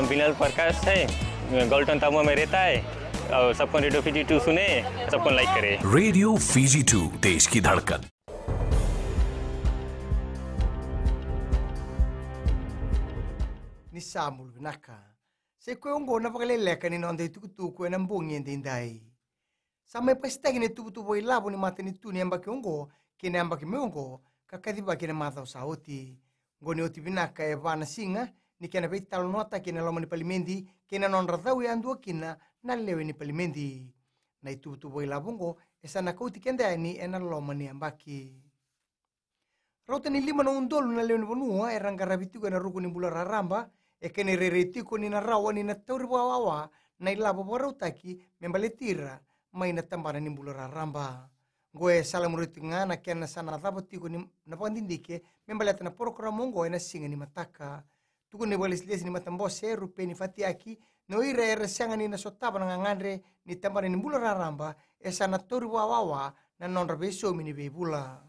नाम बिनल प्रकाश है गोल्टन तामा में रहता है और सबको रेडियो फिजी टू सुने सबको लाइक करे रेडियो फिजी टू देश की धड़कन nisamulu naka sekwe ungona pakaleleka ninonde itukutuku ena mbongi ende indai sama ipasitaki nitukutupo ilavo ni mata nituni embaki ungo kene embaki miungo kakathipa kene matha usaoti ngoni oti vinaka evana singa nikena vei talonota kena loma ni palimendi kena nonradhau yandua kina nalewe ni palimendi e e na ituvutuvoi lavongo esa na kauti kendeani ena loma ni ambaki rauta ni lima na undolu nalewe ni vanua erangaravitigo na ruku ni bula raramba ekena ni na rawa ni na tauri vawawa na ilava varautaki membaletira ma ina tambana ni bula raramba gue salamuruti ngana kena sana dhavo tigo ni na pandindike membaleta porokora mongo ena singa ni mataka ne bole silesi ni matambose rupe ni fatiaki no ira ere siangani na sotaba na ngangandre ni tambana ni bula raramba esa na tori wawawa na nonra be ni be bula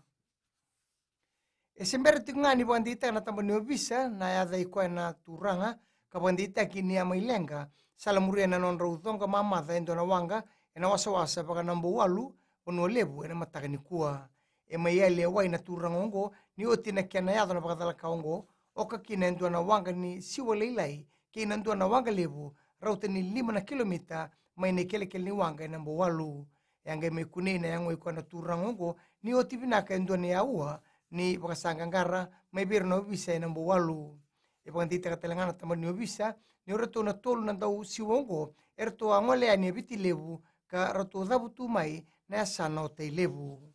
esembere ngani bandita na tambani obisa na yada ikwa na turanga ka bandita kini ama ya ilenga salamuria na nonra utonga mamatha endo na wanga ena wasawasa paka nambo walu ono lebu ena matakani kua ema yale wai na turanga ongo ni oti na na yado na pakadala ka ongo okaki nantua na wanga ni siwa leilai ke nantua na wanga lebu rauta ni lima na kilomita maine kelekele ni wanga e nambo walu yanga me kunena yango iko na turangongo ni otivinaka endua ya ni aua e e ni pakasangangara mai biro na obisa nambo walu e pakantitaka telangana tamba ni obisa ni orato na tolu na dau siwongo erto angole ani abiti lebu ka rato zabutu mai na ya sana otai lebu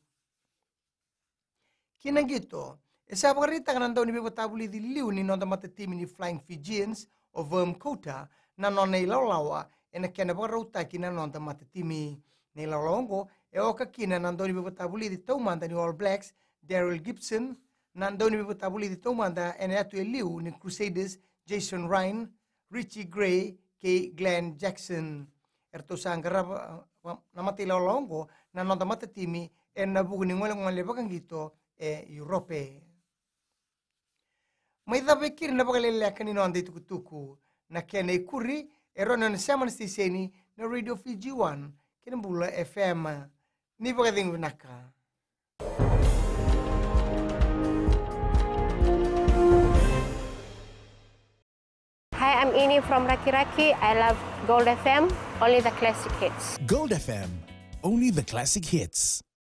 kinagito E pakarita ka nandaw ni Bibo Tabuli di luni ni nonda mata timi Flying Fijians o Verm um, Kota na nona ilawlawa e na kena pakarauta kina nonda mata timi ni e oka kina nandaw ni Bibo Tabuli di taumanda ni All Blacks Daryl Gibson nandaw ni Bibo Tabuli di taumanda e na atu e liu Crusaders Jason Ryan, Richie Gray, K. Glenn Jackson. Erto sanggara uh, um, namati lawlawongo na nonda da matatimi, e nabugni buku ni ngole e europee. maidhavekiri navakaleleleka nino ku, na kena ikuri e erono na semana stiseni na radio fiji 1 kena bula fm naka Hi, I'm Ini from Raki Raki. I love Gold FM, only the classic hits. Gold FM, only the classic hits.